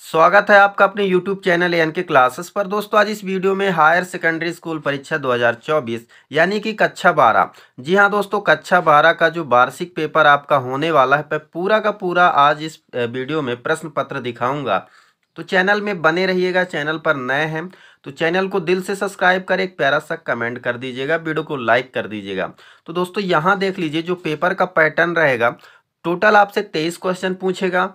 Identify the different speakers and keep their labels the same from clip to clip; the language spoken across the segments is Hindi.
Speaker 1: स्वागत है आपका अपने YouTube channel N K classes पर दोस्तों आज इस वीडियो में हायर सेकेंडरी स्कूल परीक्षा 2024 यानी कि कक्षा 12 जी हाँ दोस्तों कक्षा 12 का जो वार्षिक पेपर आपका होने वाला है पूरा का पूरा आज इस वीडियो में प्रश्न पत्र दिखाऊंगा तो चैनल में बने रहिएगा चैनल पर नए हैं तो चैनल को दिल से सब्सक्राइब कर एक प्यारा सा कमेंट कर दीजिएगा वीडियो को लाइक कर दीजिएगा तो दोस्तों यहाँ देख लीजिए जो पेपर का पैटर्न रहेगा टोटल आपसे तेईस क्वेश्चन पूछेगा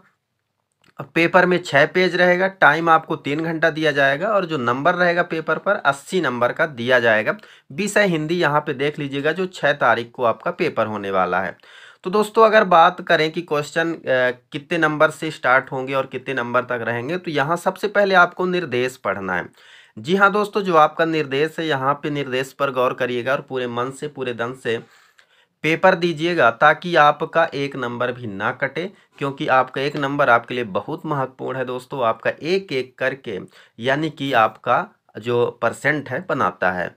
Speaker 1: पेपर में छः पेज रहेगा टाइम आपको तीन घंटा दिया जाएगा और जो नंबर रहेगा पेपर पर अस्सी नंबर का दिया जाएगा विषय हिंदी यहाँ पे देख लीजिएगा जो छः तारीख को आपका पेपर होने वाला है तो दोस्तों अगर बात करें कि क्वेश्चन कितने नंबर से स्टार्ट होंगे और कितने नंबर तक रहेंगे तो यहाँ सबसे पहले आपको निर्देश पढ़ना है जी हाँ दोस्तों जो आपका निर्देश है यहाँ पर निर्देश पर गौर करिएगा और पूरे मन से पूरे दम से पेपर दीजिएगा ताकि आपका एक नंबर भी ना कटे क्योंकि आपका एक नंबर आपके लिए बहुत महत्वपूर्ण है दोस्तों आपका एक एक करके यानी कि आपका जो परसेंट है बनाता है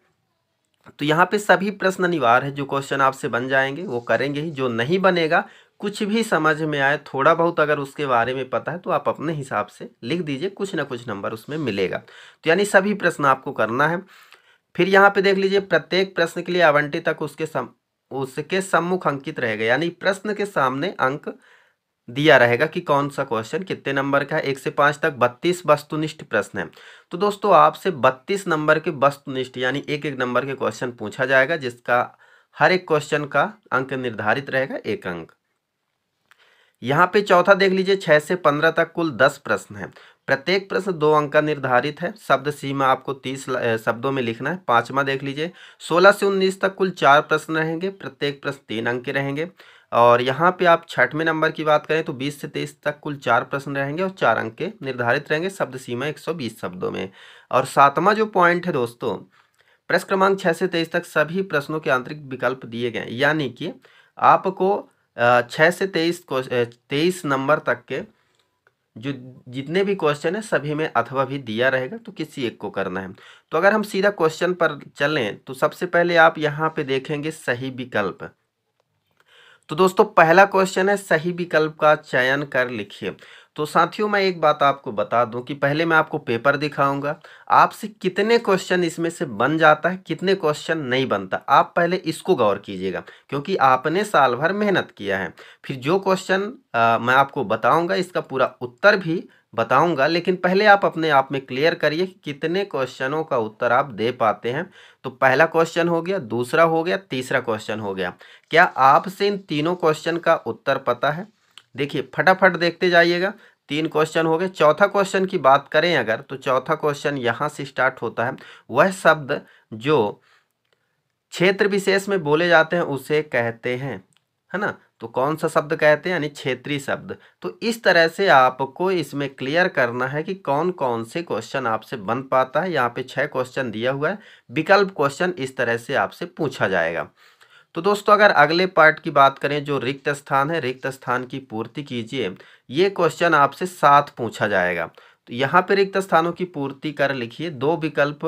Speaker 1: तो यहाँ पे सभी प्रश्न अनिवार्य है जो क्वेश्चन आपसे बन जाएंगे वो करेंगे ही जो नहीं बनेगा कुछ भी समझ में आए थोड़ा बहुत अगर उसके बारे में पता है तो आप अपने हिसाब से लिख दीजिए कुछ ना कुछ नंबर उसमें मिलेगा तो यानी सभी प्रश्न आपको करना है फिर यहाँ पे देख लीजिए प्रत्येक प्रश्न के लिए आवंटित तक उसके सम उसके सम्मुख अंकित रहेगा यानी प्रश्न के सामने अंक दिया रहेगा कि कौन सा क्वेश्चन कितने नंबर का है एक से पाँच तक बत्तीस वस्तुनिष्ठ प्रश्न है तो दोस्तों आपसे बत्तीस नंबर के वस्तुनिष्ठ यानी एक एक नंबर के क्वेश्चन पूछा जाएगा जिसका हर एक क्वेश्चन का अंक निर्धारित रहेगा एक अंक यहाँ पे चौथा देख लीजिए छः से पंद्रह तक कुल दस प्रश्न हैं प्रत्येक प्रश्न दो अंक का निर्धारित है शब्द सीमा आपको तीस शब्दों में लिखना है पाँचवा देख लीजिए सोलह से उन्नीस तक कुल चार प्रश्न रहेंगे प्रत्येक प्रश्न तीन अंक के रहेंगे और यहाँ पे आप छठवें नंबर की बात करें तो 20 से 23 तक कुल चार प्रश्न रहेंगे और चार अंक के निर्धारित रहेंगे शब्द सीमा 120 शब्दों में और सातवां जो पॉइंट है दोस्तों प्रश्न क्रमांक छः से तेईस तक सभी प्रश्नों के आंतरिक विकल्प दिए गए यानी कि आपको छः से तेईस को तेईस नंबर तक के जो जितने भी क्वेश्चन है सभी में अथवा भी दिया रहेगा तो किसी एक को करना है तो अगर हम सीधा क्वेश्चन पर चलें तो सबसे पहले आप यहाँ पे देखेंगे सही विकल्प तो दोस्तों पहला क्वेश्चन है सही विकल्प का चयन कर लिखिए तो साथियों मैं एक बात आपको बता दूं कि पहले मैं आपको पेपर दिखाऊंगा आपसे कितने क्वेश्चन इसमें से बन जाता है कितने क्वेश्चन नहीं बनता आप पहले इसको गौर कीजिएगा क्योंकि आपने साल भर मेहनत किया है फिर जो क्वेश्चन मैं आपको बताऊंगा इसका पूरा उत्तर भी बताऊंगा लेकिन पहले आप अपने आप में क्लियर करिए कि कितने क्वेश्चनों का उत्तर आप दे पाते हैं तो पहला क्वेश्चन हो गया दूसरा हो गया तीसरा क्वेश्चन हो गया क्या आपसे इन तीनों क्वेश्चन का उत्तर पता है देखिए फटाफट देखते जाइएगा तीन क्वेश्चन हो गए चौथा क्वेश्चन की बात करें अगर तो चौथा क्वेश्चन यहाँ से स्टार्ट होता है वह शब्द जो क्षेत्र विशेष में बोले जाते हैं उसे कहते हैं है ना तो कौन सा शब्द कहते हैं यानी क्षेत्रीय शब्द तो इस तरह से आपको इसमें क्लियर करना है कि कौन कौन से क्वेश्चन आपसे बन पाता है यहाँ पे छः क्वेश्चन दिया हुआ है विकल्प क्वेश्चन इस तरह से आपसे पूछा जाएगा तो दोस्तों अगर अगले पार्ट की बात करें जो रिक्त स्थान है रिक्त स्थान की पूर्ति कीजिए ये क्वेश्चन आपसे साथ पूछा जाएगा तो यहाँ पे रिक्त स्थानों की पूर्ति कर लिखिए दो विकल्प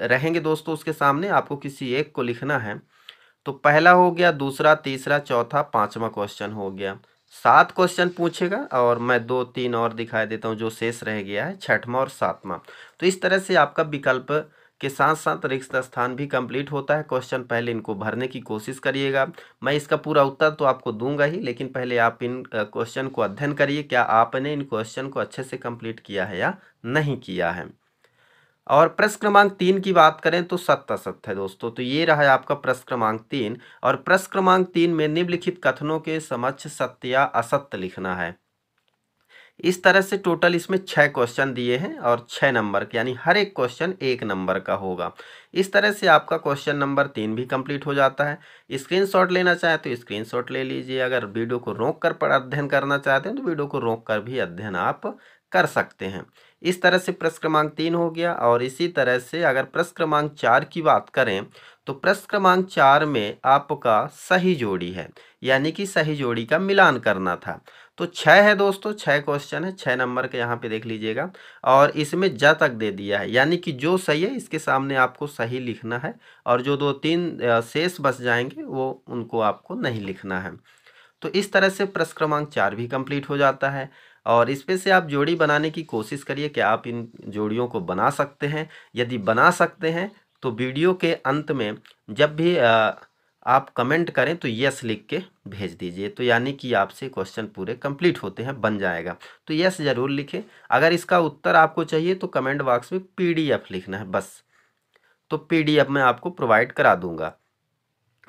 Speaker 1: रहेंगे दोस्तों उसके सामने आपको किसी एक को लिखना है तो पहला हो गया दूसरा तीसरा चौथा पाँचवा क्वेश्चन हो गया सात क्वेश्चन पूछेगा और मैं दो तीन और दिखाई देता हूँ जो शेष रह गया है छठवां और सातवां तो इस तरह से आपका विकल्प के साथ साथ रिक्त स्थान भी कंप्लीट होता है क्वेश्चन पहले इनको भरने की कोशिश करिएगा मैं इसका पूरा उत्तर तो आपको दूंगा ही लेकिन पहले आप इन क्वेश्चन को अध्ययन करिए क्या आपने इन क्वेश्चन को अच्छे से कंप्लीट किया है या नहीं किया है और प्रश्न क्रमांक तीन की बात करें तो सत्य असत्य है दोस्तों तो ये रहा है आपका प्रश्न क्रमांक तीन और प्रश्न क्रमांक तीन में निम्नलिखित कथनों के समक्ष सत्य या असत्य लिखना है इस तरह से टोटल इसमें छः क्वेश्चन दिए हैं और छः नंबर के यानी हर एक क्वेश्चन एक नंबर का होगा इस तरह से आपका क्वेश्चन नंबर तीन भी कंप्लीट हो जाता है स्क्रीनशॉट लेना चाहे तो स्क्रीनशॉट ले लीजिए अगर वीडियो को रोक कर अध्ययन करना चाहते हैं तो वीडियो को रोक कर भी अध्ययन आप कर सकते हैं इस तरह से प्रश्न क्रमांक तीन हो गया और इसी तरह से अगर प्रश्न क्रमांक चार की बात करें तो प्रश्न क्रमांक चार में आपका सही जोड़ी है यानी कि सही जोड़ी का मिलान करना था तो छः है दोस्तों छः क्वेश्चन है छः नंबर के यहाँ पे देख लीजिएगा और इसमें ज तक दे दिया है यानी कि जो सही है इसके सामने आपको सही लिखना है और जो दो तीन शेष बस जाएंगे वो उनको आपको नहीं लिखना है तो इस तरह से प्रश्न क्रमांक चार भी कंप्लीट हो जाता है और इसमें से आप जोड़ी बनाने की कोशिश करिए कि आप इन जोड़ियों को बना सकते हैं यदि बना सकते हैं तो वीडियो के अंत में जब भी आप कमेंट करें तो यस लिख के भेज दीजिए तो यानी कि आपसे क्वेश्चन पूरे कंप्लीट होते हैं बन जाएगा तो यस ज़रूर लिखें अगर इसका उत्तर आपको चाहिए तो कमेंट बॉक्स में पीडीएफ लिखना है बस तो पीडीएफ मैं आपको प्रोवाइड करा दूंगा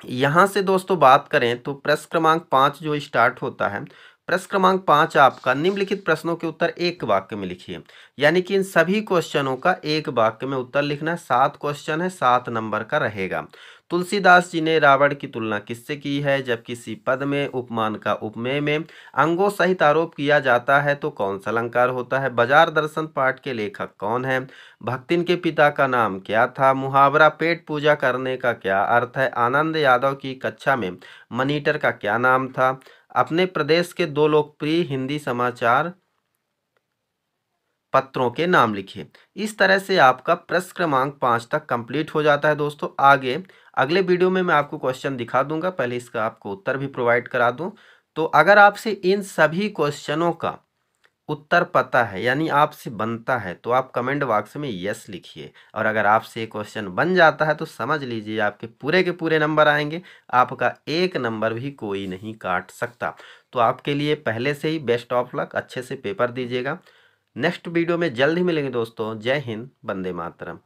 Speaker 1: यहाँ से दोस्तों बात करें तो प्रश्न क्रमांक पाँच जो स्टार्ट होता है प्रश्न क्रमांक पाँच आपका निम्नलिखित प्रश्नों के उत्तर एक वाक्य में लिखिए यानी कि इन सभी क्वेश्चनों का एक वाक्य में उत्तर लिखना है सात क्वेश्चन है सात नंबर का रहेगा तुलसीदास जी ने रावण की तुलना किससे की है जब किसी पद में उपमान का उपमेय में अंगों सहित आरोप किया जाता है तो कौन सा अलंकार होता है बाजार दर्शन पाठ के लेखक कौन है भक्तिन के पिता का नाम क्या था मुहावरा पेट पूजा करने का क्या अर्थ है आनंद यादव की कक्षा में मनीटर का क्या नाम था अपने प्रदेश के दो लोकप्रिय हिंदी समाचार पत्रों के नाम लिखिए इस तरह से आपका प्रश्न क्रमांक पाँच तक कंप्लीट हो जाता है दोस्तों आगे अगले वीडियो में मैं आपको क्वेश्चन दिखा दूंगा पहले इसका आपको उत्तर भी प्रोवाइड करा दूं तो अगर आपसे इन सभी क्वेश्चनों का उत्तर पता है यानी आपसे बनता है तो आप कमेंट बॉक्स में यस लिखिए और अगर आपसे क्वेश्चन बन जाता है तो समझ लीजिए आपके पूरे के पूरे नंबर आएंगे आपका एक नंबर भी कोई नहीं काट सकता तो आपके लिए पहले से ही बेस्ट ऑफ लक अच्छे से पेपर दीजिएगा नेक्स्ट वीडियो में जल्द ही मिलेंगे दोस्तों जय हिंद बंदे मातरम